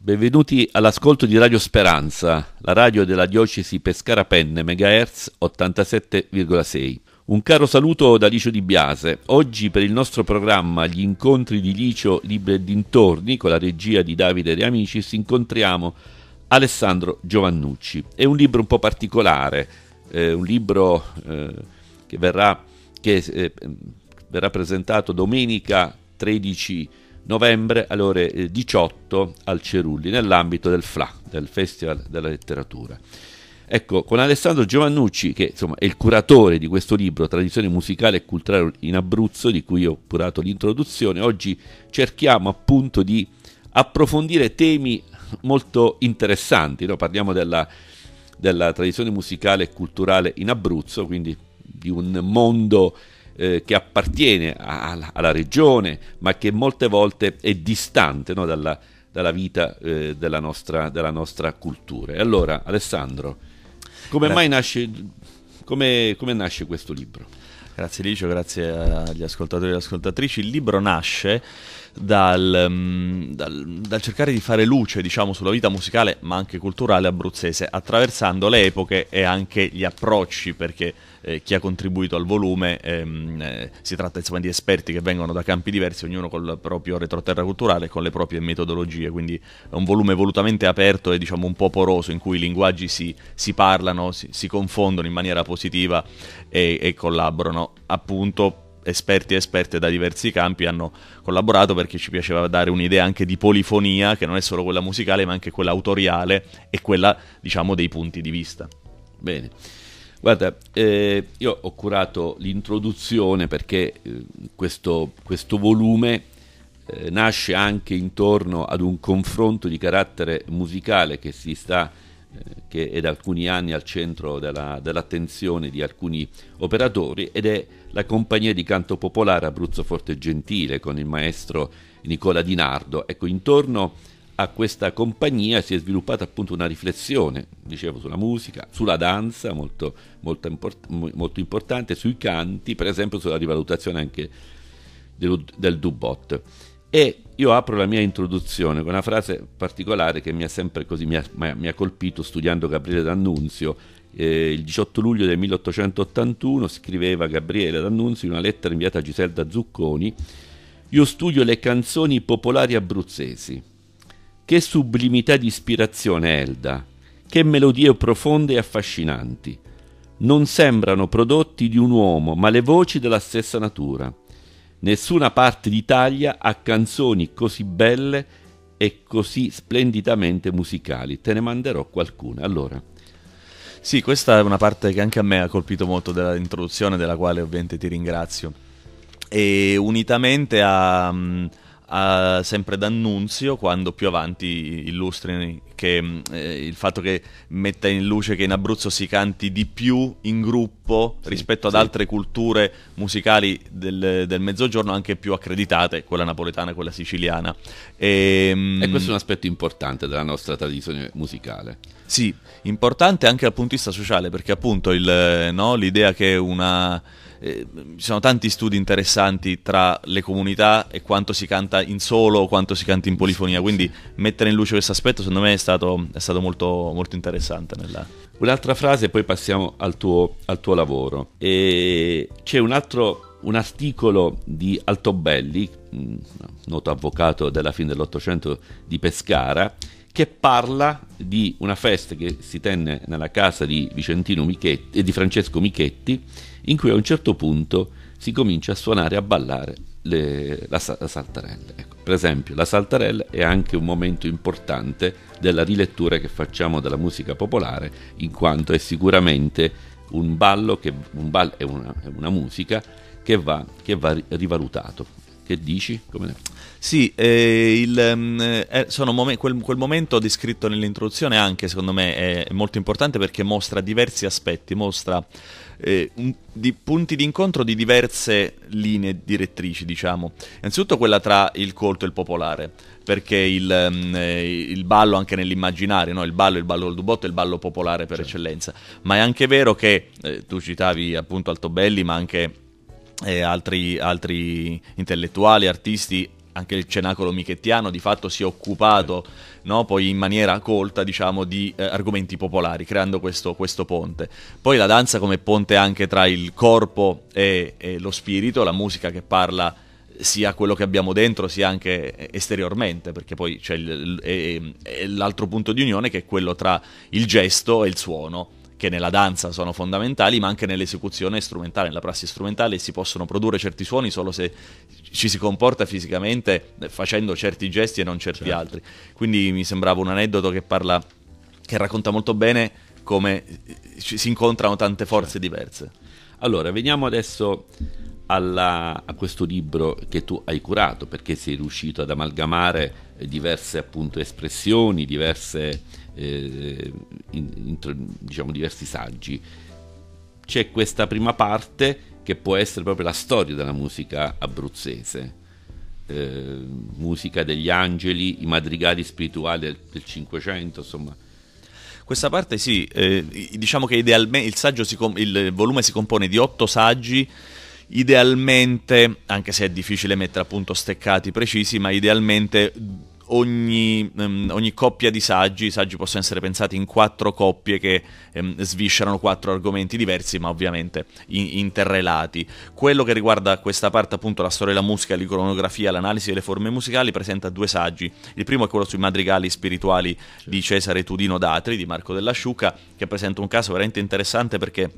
Benvenuti all'ascolto di Radio Speranza, la radio della diocesi Pescara Penne, MHz 87,6. Un caro saluto da Licio Di Biase. Oggi per il nostro programma Gli incontri di Licio Libre e dintorni, con la regia di Davide Reamici, si incontriamo Alessandro Giovannucci. È un libro un po' particolare, eh, un libro eh, che, verrà, che eh, verrà presentato domenica 13 novembre alle ore 18 eh, al Cerulli, nell'ambito del FLA, del Festival della Letteratura. Ecco, con Alessandro Giovannucci, che insomma, è il curatore di questo libro, Tradizione musicale e culturale in Abruzzo, di cui ho curato l'introduzione, oggi cerchiamo appunto di approfondire temi molto interessanti. No? Parliamo della, della tradizione musicale e culturale in Abruzzo, quindi di un mondo eh, che appartiene a, alla regione, ma che molte volte è distante no, dalla, dalla, vita eh, della, nostra, della, nostra, cultura. E allora, Alessandro, come mai nasce, come, come nasce questo libro? Grazie Licio, grazie agli ascoltatori e alle ascoltatrici. Il libro nasce dal, mm, dal, dal cercare di fare luce diciamo, sulla vita musicale ma anche culturale abruzzese, attraversando le epoche e anche gli approcci, perché eh, chi ha contribuito al volume. Ehm, eh, si tratta insomma, di esperti che vengono da campi diversi, ognuno col proprio retroterra culturale e con le proprie metodologie, quindi è un volume volutamente aperto e diciamo un po' poroso in cui i linguaggi si, si parlano, si, si, confondono in maniera positiva e, e collaborano appunto esperti e esperte da diversi campi hanno collaborato perché ci piaceva dare un'idea anche di polifonia, che non è solo quella musicale, ma anche quella autoriale e quella, diciamo, dei punti di vista. Bene. Guarda, eh, io ho curato l'introduzione perché eh, questo, questo, volume eh, nasce anche intorno ad un confronto di carattere musicale che si sta eh, che è da alcuni anni al centro della, dell'attenzione di alcuni operatori ed è la compagnia di canto popolare Abruzzo Forte Gentile con il maestro Nicola Di Nardo. Ecco, intorno a questa compagnia si è sviluppata appunto una riflessione, dicevo, sulla musica, sulla danza, molto, molto, import- molto importante, sui canti, per esempio sulla rivalutazione anche del, del Dubot. E io apro la mia introduzione con una frase particolare che mi ha sempre così mi ha, mi ha colpito studiando Gabriele D'Annunzio. Eh, il 18 luglio del 1881 scriveva Gabriele D'Annunzio in una lettera inviata a Giselda Zucconi. Io studio le canzoni popolari abruzzesi che sublimità di ispirazione, Elda! Che melodie profonde e affascinanti! Non sembrano prodotti di un uomo, ma le voci della stessa natura. Nessuna parte d'Italia ha canzoni così belle e così splendidamente musicali. Te ne manderò qualcuna. Allora, sì, questa è una parte che anche a me ha colpito molto dell'introduzione, della quale ovviamente ti ringrazio. E unitamente a mm, a, sempre d'annunzio quando più avanti illustri che, mm, eh, il fatto che metta in luce che in Abruzzo si canti di più in gruppo sì, rispetto ad sì. altre culture musicali del, del, mezzogiorno anche più accreditate, quella napoletana, e quella siciliana. E, ehm, e questo è un aspetto importante della nostra tradizione musicale. Sì, importante anche dal punto di vista sociale perché appunto il, eh, no, l'idea che una eh, ci sono tanti studi interessanti tra le comunità e quanto si canta in solo o quanto si canta in polifonia, quindi mettere in luce questo aspetto secondo me è stato, è stato molto, molto, interessante. Nella... Un'altra frase e poi passiamo al tuo, al tuo lavoro. E c'è un altro un articolo di Altobelli, mm, noto avvocato della fine dell'Ottocento di Pescara, che parla di una festa che si tenne nella casa di, Michetti, eh, di Francesco Michetti, in cui a un certo punto si comincia a suonare e a ballare le, la, la, saltarella. Ecco, per esempio, la saltarella è anche un momento importante della rilettura che facciamo della musica popolare, in quanto è sicuramente un ballo, che, un ballo è, una, è, una, musica che va, che va rivalutato. Che dici? Come... Sì, eh, il, ehm, eh, momen- quel, quel, momento descritto nell'introduzione anche secondo me è molto importante perché mostra diversi aspetti, mostra eh, un, di punti di incontro di diverse linee direttrici, diciamo. Innanzitutto quella tra il colto e il popolare, perché il, ehm, eh, il ballo anche nell'immaginario, no? il ballo, il ballo del dubotto è il ballo popolare per certo. eccellenza, ma è anche vero che eh, tu citavi appunto Altobelli, ma anche... Eh, altri, altri intellettuali, artisti anche il cenacolo michettiano di fatto si è occupato no, poi in maniera colta diciamo, di eh, argomenti popolari, creando questo, questo, ponte. Poi la danza come ponte anche tra il corpo e, e lo spirito, la musica che parla sia quello che abbiamo dentro sia anche eh, esteriormente, perché poi c'è il, l'altro punto di unione che è quello tra il gesto e il suono che nella danza sono fondamentali, ma anche nell'esecuzione strumentale, nella prassi strumentale si possono produrre certi suoni solo se ci si comporta fisicamente eh, facendo certi gesti e non certi certo. altri. Quindi mi sembrava un aneddoto che parla che racconta molto bene come eh, si incontrano tante forze certo. diverse. Allora, veniamo adesso alla, a questo libro che tu hai curato, perché sei riuscito ad amalgamare eh, diverse appunto, espressioni, diverse, eh, in, in, diciamo, diversi saggi. C'è questa prima parte che può essere proprio la storia della musica abruzzese, eh, musica degli angeli, i madrigali spirituali del, Cinquecento, insomma. Questa parte sì, eh, diciamo che idealmente il, saggio si com- il volume si compone di otto saggi idealmente, anche se è difficile mettere a punto steccati precisi, ma idealmente Ogni, um, ogni, coppia di saggi, i saggi possono essere pensati in quattro coppie che um, sviscerano quattro argomenti diversi, ma ovviamente in- interrelati. Quello che riguarda questa parte, appunto, la storia della musica, l'iconografia, l'analisi delle forme musicali, presenta due saggi. Il primo è quello sui madrigali spirituali di Cesare Tudino Datri, di Marco Dell'Asciuca, che presenta un caso veramente interessante perché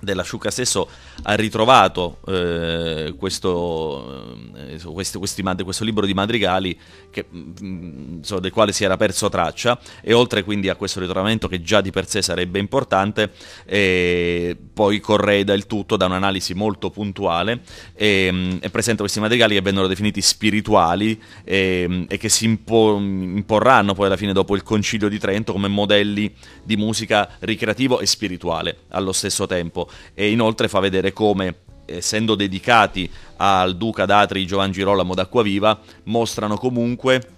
della Sciuca stesso ha ritrovato eh, questo, eh, questi, questi, questo, libro di madrigali che, insomma, mm, mm, del quale si era perso traccia e oltre quindi a questo ritrovamento che già di per sé sarebbe importante eh, poi correda il tutto da un'analisi molto puntuale e, mm, e presenta questi madrigali che vennero definiti spirituali e, eh, e che si impo- imporranno poi alla fine dopo il concilio di Trento come modelli di musica ricreativo e spirituale allo stesso tempo e inoltre fa vedere come essendo dedicati al duca d'Atri Giovan Girolamo d'Acquaviva, mostrano comunque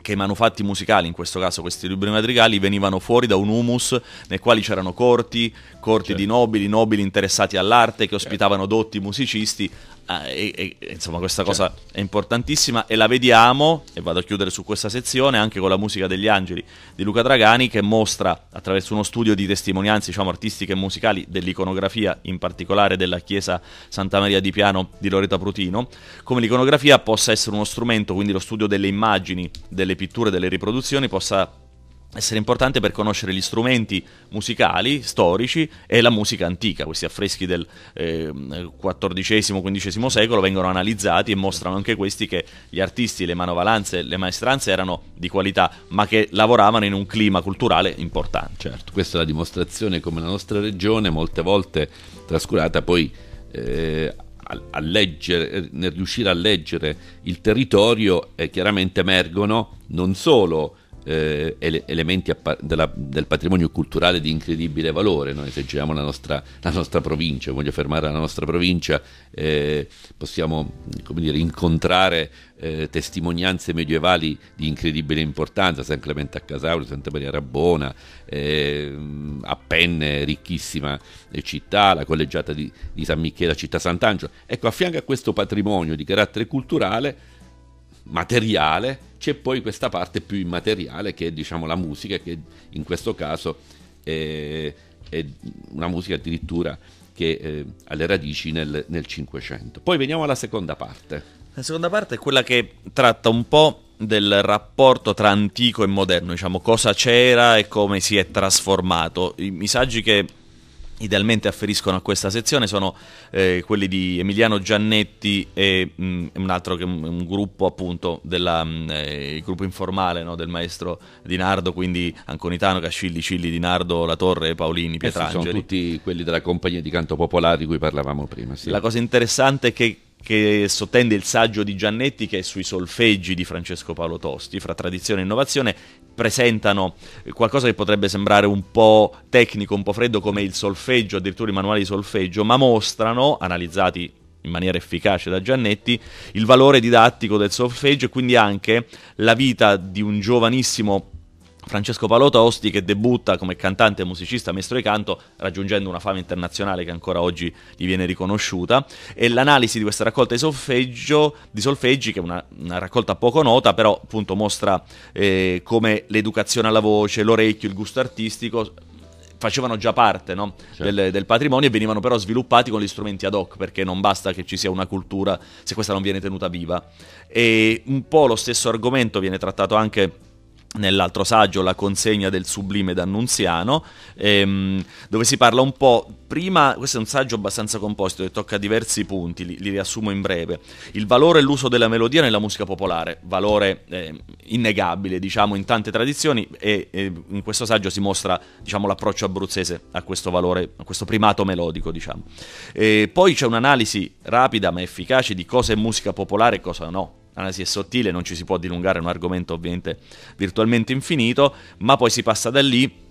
che i manufatti musicali, in questo caso questi libri madrigali, venivano fuori da un humus nei quali c'erano corti, corti certo. di nobili, nobili interessati all'arte che certo. ospitavano dotti musicisti, Ah, e, e, insomma, questa certo. cosa è importantissima e la vediamo, e vado a chiudere su questa sezione, anche con la musica degli angeli di Luca Dragani, che mostra attraverso uno studio di testimonianze diciamo, artistiche e musicali dell'iconografia, in particolare della chiesa Santa Maria di Piano di Loreto Prutino, come l'iconografia possa essere uno strumento, quindi lo studio delle immagini, delle pitture, delle riproduzioni, possa essere importante per conoscere gli strumenti musicali, storici e la musica antica. Questi affreschi del XIV-XV ehm, secolo vengono analizzati e mostrano anche questi che gli artisti, le manovalanze, le maestranze erano di qualità, ma che lavoravano in un clima culturale importante. Certo, questa è la dimostrazione come la nostra regione, molte volte trascurata, poi... Eh, a leggere, eh, nel riuscire a leggere il territorio eh, chiaramente emergono non solo eh, ele- elementi appa- della, del patrimonio culturale di incredibile valore. Noi se giriamo la nostra, la nostra provincia, voglio fermare la nostra provincia, eh, possiamo dire, incontrare eh, testimonianze medievali di incredibile importanza, San Clemente a Casaurio, Santa Maria Rabbona, ehm, Appenne, ricchissima eh, città, la collegiata di, di San Michele, la città Sant'Angelo. Ecco, a fianco a questo patrimonio di carattere culturale, materiale, c'è poi questa parte più immateriale che è diciamo, la musica, che in questo caso è, è una musica addirittura che eh, ha le radici nel, Cinquecento. Poi veniamo alla seconda parte. La seconda parte è quella che tratta un po' del rapporto tra antico e moderno, diciamo cosa c'era e come si è trasformato. I messaggi che idealmente afferiscono a questa sezione sono eh, quelli di Emiliano Giannetti e mh, mm, un altro che un, un gruppo appunto della, mh, mm, eh, il gruppo informale no, del maestro Di Nardo quindi Anconitano, Cascilli, Cilli, Di Nardo, La Torre, Paolini, Pietrangeli sono tutti quelli della compagnia di canto popolare di cui parlavamo prima sì. la cosa interessante è che che sottende il saggio di Giannetti che è sui solfeggi di Francesco Paolo Tosti, fra tradizione e innovazione, presentano qualcosa che potrebbe sembrare un po' tecnico, un po' freddo come il solfeggio, addirittura i manuali di solfeggio, ma mostrano, analizzati in maniera efficace da Giannetti, il valore didattico del solfeggio e quindi anche la vita di un giovanissimo Francesco Paolo Tosti che debutta come cantante musicista maestro di canto raggiungendo una fama internazionale che ancora oggi gli viene riconosciuta e l'analisi di questa raccolta di, solfeggio, di solfeggi che è una, una, raccolta poco nota però appunto mostra eh, come l'educazione alla voce, l'orecchio, il gusto artistico facevano già parte no? certo. del, del, patrimonio e venivano però sviluppati con gli strumenti ad hoc perché non basta che ci sia una cultura se questa non viene tenuta viva e un po' lo stesso argomento viene trattato anche nell'altro saggio La consegna del sublime d'Annunziano, ehm, dove si parla un po' prima, questo è un saggio abbastanza composito che tocca diversi punti, li, li riassumo in breve, il valore e l'uso della melodia nella musica popolare, valore eh, innegabile diciamo in tante tradizioni e, e, in questo saggio si mostra diciamo, l'approccio abruzzese a questo valore, a questo primato melodico diciamo. E poi c'è un'analisi rapida ma efficace di cosa è musica popolare e cosa no, L'analisi è sottile, non ci si può dilungare, è un argomento ovviamente virtualmente infinito, ma poi si passa da lì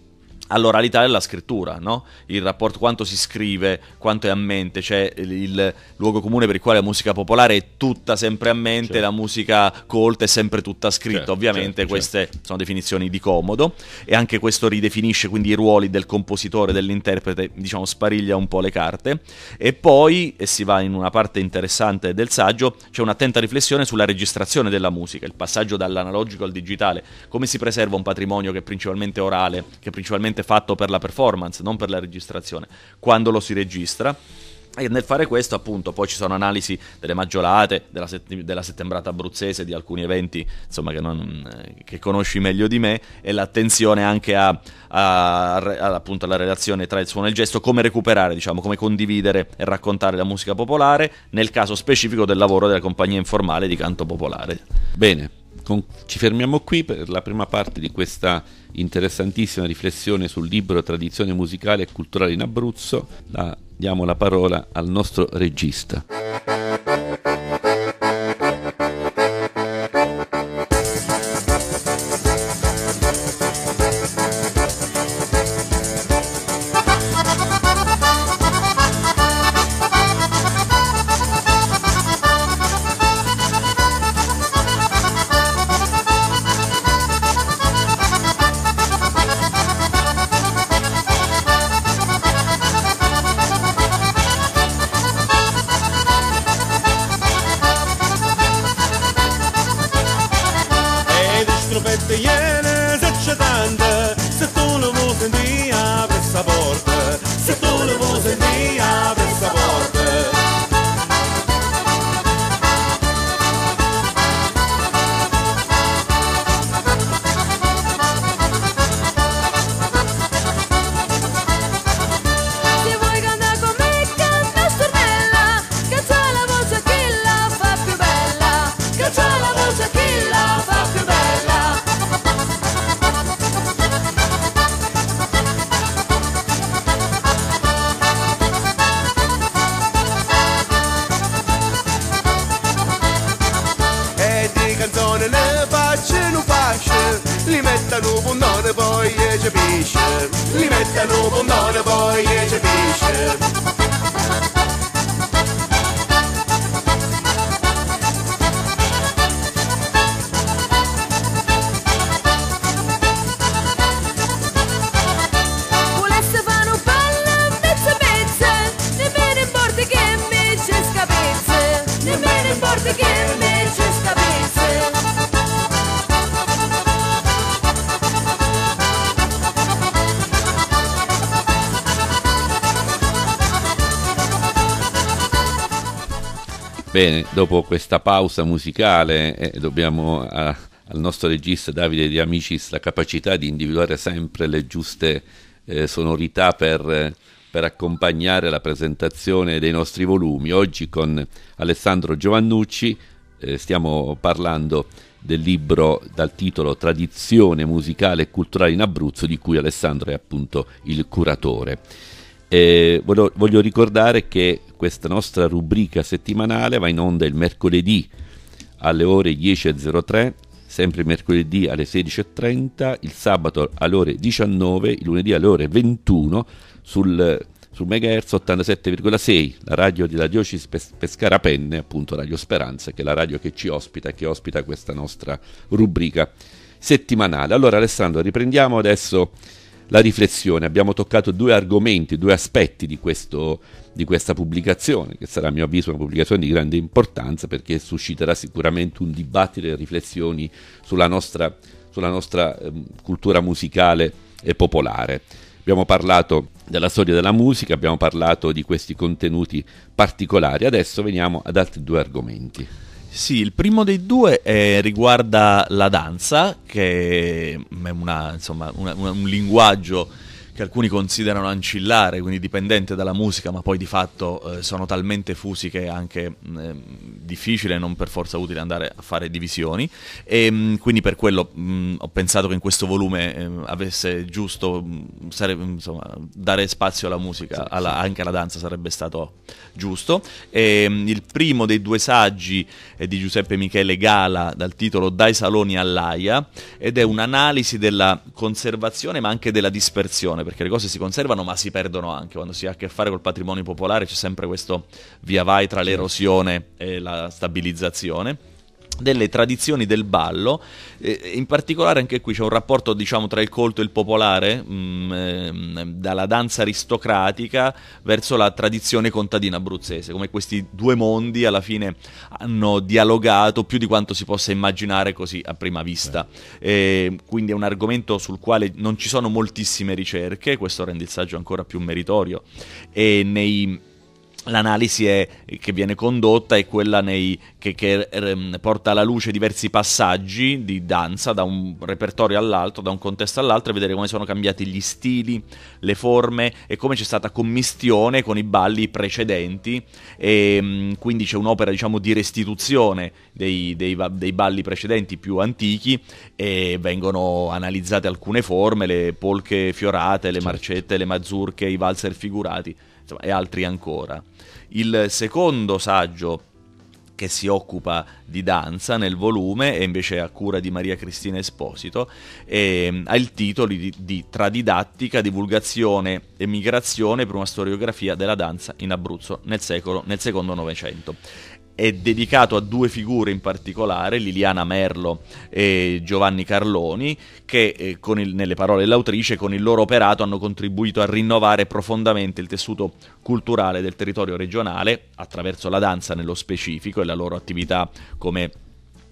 all'oralità della scrittura, no? il rapporto quanto si scrive, quanto è a mente, cioè il, il luogo comune per il quale la musica popolare è tutta sempre a mente, certo. la musica colta è sempre tutta scritta, certo, ovviamente certo, queste certo. sono definizioni di comodo e anche questo ridefinisce quindi i ruoli del compositore, dell'interprete, diciamo spariglia un po' le carte e poi, e si va in una parte interessante del saggio, c'è un'attenta riflessione sulla registrazione della musica, il passaggio dall'analogico al digitale, come si preserva un patrimonio che è principalmente orale, che è principalmente prettamente fatto per la performance, non per la registrazione, quando lo si registra. E nel fare questo, appunto, poi ci sono analisi delle maggiolate, della, set- della settembrata abruzzese, di alcuni eventi insomma, che, non, eh, che, conosci meglio di me, e l'attenzione anche a, a, a, appunto, alla relazione tra il suono e il gesto, come recuperare, diciamo, come condividere e raccontare la musica popolare, nel caso specifico del lavoro della compagnia informale di canto popolare. Bene, con, ci fermiamo qui per la prima parte di questa interessantissima riflessione sul libro Tradizione musicale e culturale in Abruzzo. La, diamo la parola al nostro regista. Bene, dopo questa pausa musicale eh, dobbiamo a, al nostro regista Davide Di Amicis la capacità di individuare sempre le giuste eh, sonorità per, per, accompagnare la presentazione dei nostri volumi. Oggi con Alessandro Giovannucci eh, stiamo parlando del libro dal titolo Tradizione musicale e culturale in Abruzzo di cui Alessandro è appunto il curatore. Eh, voglio, voglio, ricordare che questa nostra rubrica settimanale va in onda il mercoledì alle ore 10.03, sempre mercoledì alle 16.30, il sabato alle ore 19, il lunedì alle ore 21 sul, sul MHz 87,6, la radio della diocesi Pescara Penne, appunto Radio Speranza, che è la radio che ci ospita e che ospita questa nostra rubrica settimanale. Allora Alessandro, riprendiamo adesso la riflessione. Abbiamo toccato due argomenti, due aspetti di, questo, di questa pubblicazione, che sarà a mio avviso una pubblicazione di grande importanza perché susciterà sicuramente un dibattito e riflessioni sulla nostra, sulla nostra eh, cultura musicale e popolare. Abbiamo parlato della storia della musica, abbiamo parlato di questi contenuti particolari, adesso veniamo ad altri due argomenti. Sì, il primo dei due è, eh, riguarda la danza, che è una, insomma, una, una, un linguaggio che alcuni considerano ancillare, quindi dipendente dalla musica, ma poi di fatto eh, sono talmente fusi che è anche eh, difficile, non per forza utile andare a fare divisioni. E ehm, mh, quindi per quello mh, mm, ho pensato che in questo volume eh, avesse giusto mh, mm, sarebbe, insomma, dare spazio alla musica, alla, anche alla danza sarebbe stato giusto. E, ehm, il primo dei due saggi è di Giuseppe Michele Gala dal titolo Dai Saloni all'AIA ed è un'analisi della conservazione ma anche della dispersione persone, perché le cose si conservano ma si perdono anche. Quando si ha a che fare col patrimonio popolare c'è sempre questo via vai tra l'erosione e la stabilizzazione delle tradizioni del ballo, eh, in particolare anche qui c'è un rapporto diciamo, tra il colto e il popolare, mh, mm, eh, dalla danza aristocratica verso la tradizione contadina abruzzese, come questi due mondi alla fine hanno dialogato più di quanto si possa immaginare così a prima vista. Eh, quindi è un argomento sul quale non ci sono moltissime ricerche, questo rende il saggio ancora più meritorio, e nei L'analisi è, che viene condotta è quella nei, che, che ehm, porta alla luce diversi passaggi di danza da un repertorio all'altro, da un contesto all'altro, e vedere come sono cambiati gli stili, le forme e come c'è stata commistione con i balli precedenti. E, ehm, quindi c'è un'opera diciamo, di restituzione dei, dei, dei, balli precedenti più antichi e vengono analizzate alcune forme, le polche fiorate, le certo. marcette, le mazurche, i valzer figurati insomma, e altri ancora. Il secondo saggio che si occupa di danza nel volume e invece a cura di Maria Cristina Esposito e ehm, ha il titolo di, di Tra didattica, divulgazione e migrazione per una storiografia della danza in Abruzzo nel, secolo, nel secondo Novecento è dedicato a due figure in particolare, Liliana Merlo e Giovanni Carloni, che eh, il, nelle parole dell'autrice con il loro operato hanno contribuito a rinnovare profondamente il tessuto culturale del territorio regionale attraverso la danza nello specifico e la loro attività come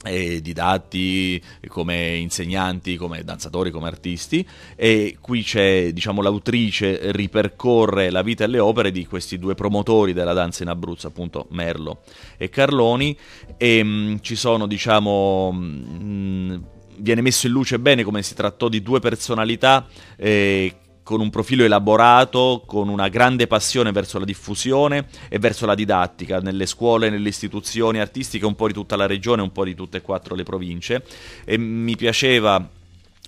eh, didatti, come insegnanti, come danzatori, come artisti e qui c'è, diciamo, l'autrice ripercorre la vita e le opere di questi due promotori della danza in Abruzzo, appunto Merlo e Carloni e mh, mm, ci sono, diciamo, mh, mm, viene messo in luce bene come si trattò di due personalità eh, con un profilo elaborato, con una grande passione verso la diffusione e verso la didattica nelle scuole, nelle istituzioni artistiche un po' di tutta la regione, un po' di tutte e quattro le province e mi piaceva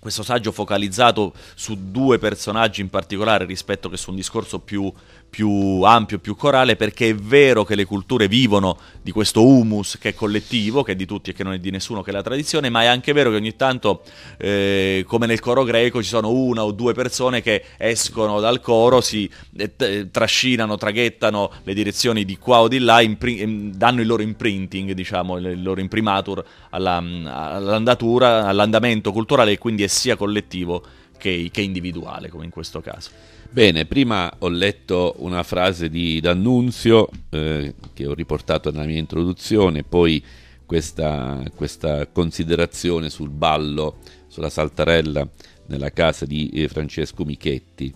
questo saggio focalizzato su due personaggi in particolare rispetto che su un discorso più, più, ampio, più corale, perché è vero che le culture vivono di questo humus che è collettivo, che è di tutti e che non è di nessuno, che è la tradizione, ma è anche vero che ogni tanto, eh, come nel coro greco, ci sono una o due persone che escono dal coro, si eh, eh trascinano, traghettano le direzioni di qua o di là, imprim- ehm, danno il loro imprinting, diciamo, il loro imprimatur alla, mm, all'andatura, all'andamento culturale e quindi è sia collettivo che, che individuale, come in questo caso. Bene, prima ho letto una frase di D'Annunzio eh, che ho riportato nella mia introduzione, poi questa, questa, considerazione sul ballo, sulla saltarella nella casa di eh, Francesco Michetti.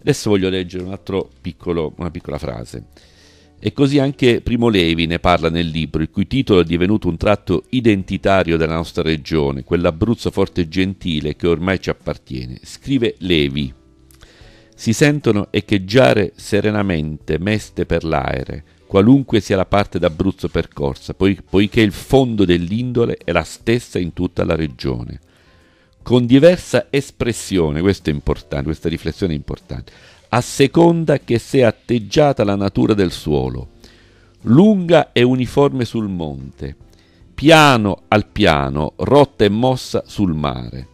Adesso voglio leggere un altro piccolo, una piccola frase. E così anche Primo Levi ne parla nel libro, il cui titolo è divenuto un tratto identitario della nostra regione, quell'Abruzzo forte e gentile che ormai ci appartiene. Scrive Levi. Si sentono echeggiare serenamente, meste per l'aere, qualunque sia la parte d'Abruzzo percorsa, poiché il fondo dell'indole è la stessa in tutta la regione. Con diversa espressione, questo è importante, questa riflessione è importante, a seconda che sia atteggiata la natura del suolo, lunga e uniforme sul monte, piano al piano, rotta e mossa sul mare,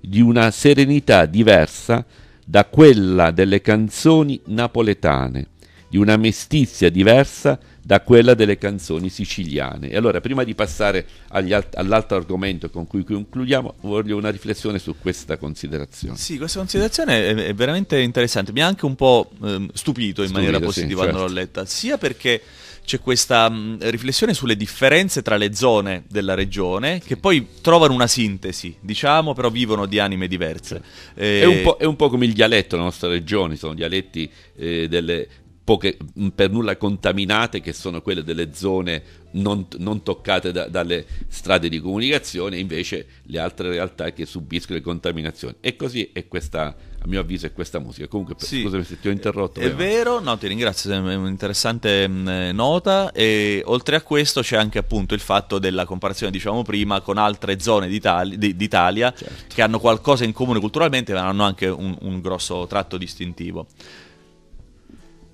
di una serenità diversa da quella delle canzoni napoletane, di una mestizia diversa da da quella delle canzoni siciliane. E allora, prima di passare alt- all'altro argomento con cui concludiamo, voglio una riflessione su questa considerazione. Sì, questa considerazione è, veramente interessante. Mi ha anche un po' ehm, stupito in Stupito, maniera positiva sì, quando certo. l'ho letta, sia perché c'è questa mh, riflessione sulle differenze tra le zone della regione che poi trovano una sintesi, diciamo, però vivono di anime diverse. Certo. Eh, è, un eh, è, un po', come il dialetto della nostra regione, sono dialetti eh, delle, poche, mm, per nulla contaminate, che sono quelle delle zone non, non toccate da, dalle strade di comunicazione, invece le altre realtà che subiscono le contaminazioni. E così è questa, a mio avviso, è questa musica. Comunque, sì, scusami se ti ho interrotto. È prima. vero, no, ti ringrazio, è un'interessante mm, nota. E oltre a questo c'è anche appunto il fatto della comparazione, diciamo prima, con altre zone d'Italia, d'Italia certo. che hanno qualcosa in comune culturalmente, ma hanno anche un, un grosso tratto distintivo.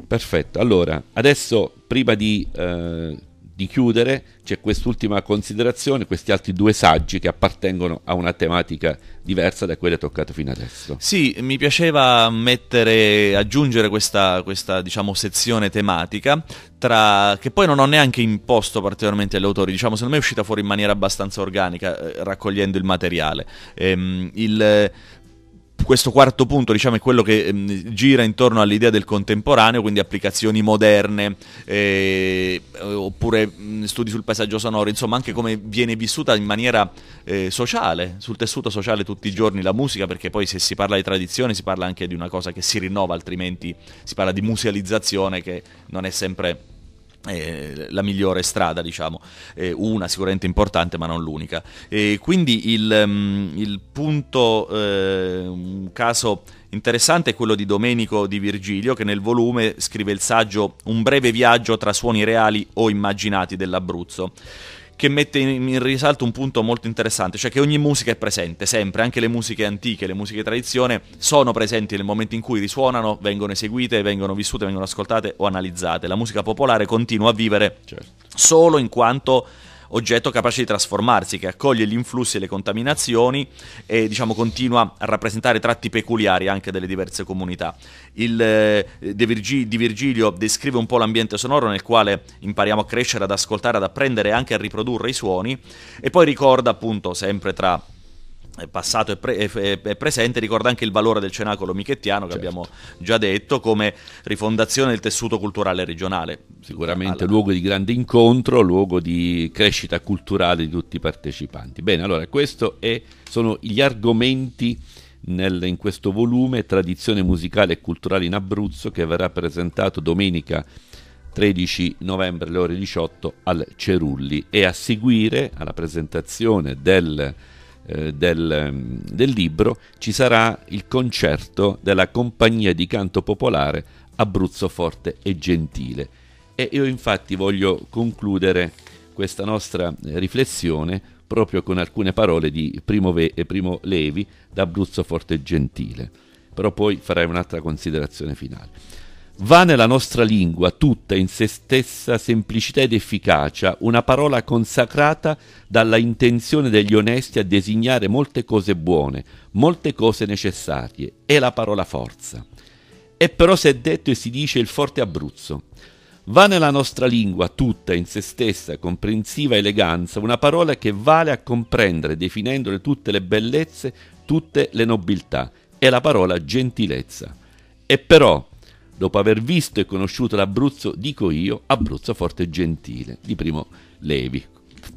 Perfetto, allora adesso prima di, eh, di chiudere c'è quest'ultima considerazione, questi altri due saggi che appartengono a una tematica diversa da quella toccata fino adesso. Sì, mi piaceva mettere, aggiungere questa, questa diciamo, sezione tematica tra, che poi non ho neanche imposto particolarmente agli autori, diciamo, secondo me è uscita fuori in maniera abbastanza organica, eh, raccogliendo il materiale. Ehm, il, questo quarto punto diciamo, è quello che mh, ehm, gira intorno all'idea del contemporaneo, quindi applicazioni moderne, eh, oppure mh, studi sul paesaggio sonoro, insomma anche come viene vissuta in maniera eh, sociale, sul tessuto sociale tutti i giorni la musica, perché poi se si parla di tradizione si parla anche di una cosa che si rinnova, altrimenti si parla di musealizzazione che non è sempre eh, la migliore strada, diciamo, eh, una sicuramente importante ma non l'unica. E quindi il, mm, il punto, eh, un caso interessante è quello di Domenico di Virgilio che nel volume scrive il saggio Un breve viaggio tra suoni reali o immaginati dell'Abruzzo che mette in, risalto un punto molto interessante, cioè che ogni musica è presente sempre, anche le musiche antiche, le musiche di tradizione sono presenti nel momento in cui risuonano, vengono eseguite, vengono vissute, vengono ascoltate o analizzate. La musica popolare continua a vivere certo. solo in quanto oggetto capace di trasformarsi, che accoglie gli influssi e le contaminazioni e diciamo, continua a rappresentare tratti peculiari anche delle diverse comunità. Il eh, De Virgi, di Virgilio descrive un po' l'ambiente sonoro nel quale impariamo a crescere, ad ascoltare, ad apprendere e anche a riprodurre i suoni e poi ricorda appunto sempre tra passato e, pre- presente ricorda anche il valore del cenacolo michettiano che certo. abbiamo già detto come rifondazione del tessuto culturale regionale sicuramente alla... luogo di grande incontro luogo di crescita culturale di tutti i partecipanti bene allora questi sono gli argomenti nel, in questo volume tradizione musicale e culturale in Abruzzo che verrà presentato domenica 13 novembre alle ore 18 al Cerulli e a seguire alla presentazione del eh, del, del libro ci sarà il concerto della compagnia di canto popolare Abruzzo Forte e Gentile. E io infatti voglio concludere questa nostra eh, riflessione proprio con alcune parole di Primo, Ve- eh, Primo Levi d'Abruzzo Forte e Gentile. Però poi farei un'altra considerazione finale. Va nella nostra lingua, tutta in se stessa semplicità ed efficacia, una parola consacrata dalla intenzione degli onesti a designare molte cose buone, molte cose necessarie. È la parola forza. E però se è detto e si dice il forte Abruzzo. Va nella nostra lingua, tutta in se stessa, comprensiva eleganza, una parola che vale a comprendere, definendole tutte le bellezze, tutte le nobiltà. È la parola gentilezza. E però Dopo aver visto e conosciuto l'Abruzzo, dico io, Abruzzo forte e gentile, di Primo Levi.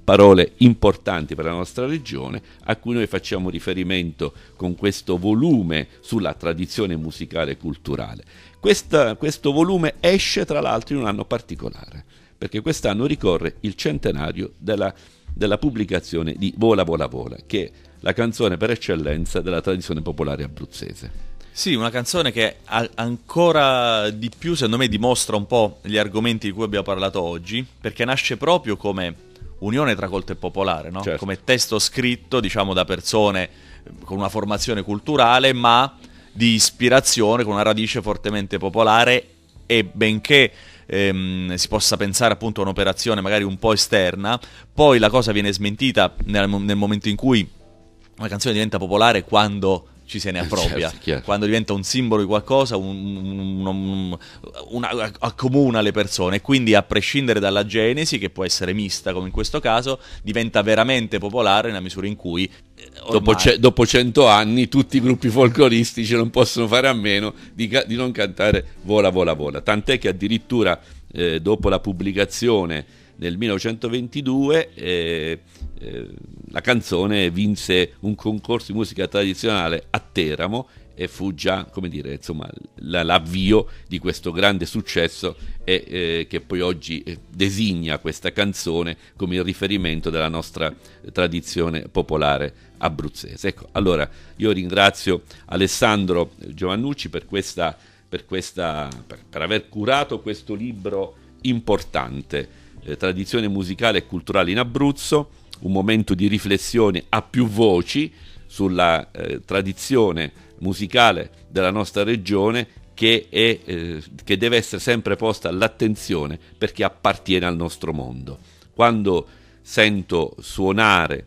Parole importanti per la nostra regione, a cui noi facciamo riferimento con questo volume sulla tradizione musicale e culturale. Questa, questo volume esce tra l'altro in un anno particolare, perché quest'anno ricorre il centenario della, della pubblicazione di Vola Vola Vola, che è la canzone per eccellenza della tradizione popolare abruzzese. Sì, una canzone che ancora di più, secondo me, dimostra un po' gli argomenti di cui abbiamo parlato oggi, perché nasce proprio come unione tra colto e popolare, no? certo. come testo scritto, diciamo, da persone eh, con una formazione culturale, ma di ispirazione, con una radice fortemente popolare e benché Ehm, si possa pensare appunto a un'operazione magari un po' esterna, poi la cosa viene smentita nel, nel, momento in cui una canzone diventa popolare quando ci se ne eh, certo, appropria. Certo, Quando diventa un simbolo di qualcosa, un, un, un, una, accomuna le persone. Quindi, a prescindere dalla genesi, che può essere mista, come in questo caso, diventa veramente popolare nella misura in cui. Eh, dopo, dopo, cento anni tutti i gruppi folcloristici non possono fare a meno di, di non cantare vola vola vola. Tant'è che addirittura eh, dopo la pubblicazione nel 1922 eh, eh, la canzone vinse un concorso di musica tradizionale a Teramo e fu già come dire, insomma, la, l'avvio di questo grande successo e, eh, che poi oggi eh, designa questa canzone come il riferimento della nostra tradizione popolare abruzzese. Ecco, allora io ringrazio Alessandro Giovannucci per, questa, per, questa, per, per aver curato questo libro importante eh, tradizione musicale e culturale in Abruzzo, un momento di riflessione a più voci sulla eh, tradizione musicale della nostra regione che, è, eh, che deve essere sempre posta all'attenzione perché appartiene al nostro mondo. Quando sento suonare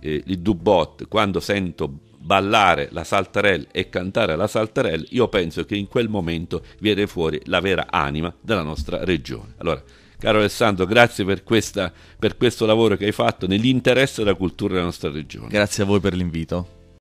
eh, il dubot, quando sento ballare la saltarelle e cantare la saltarelle, io penso che in quel momento viene fuori la vera anima della nostra regione. Allora, Caro Alessandro, grazie per, questa, per questo lavoro che hai fatto nell'interesse della cultura della nostra regione. Grazie a voi per l'invito.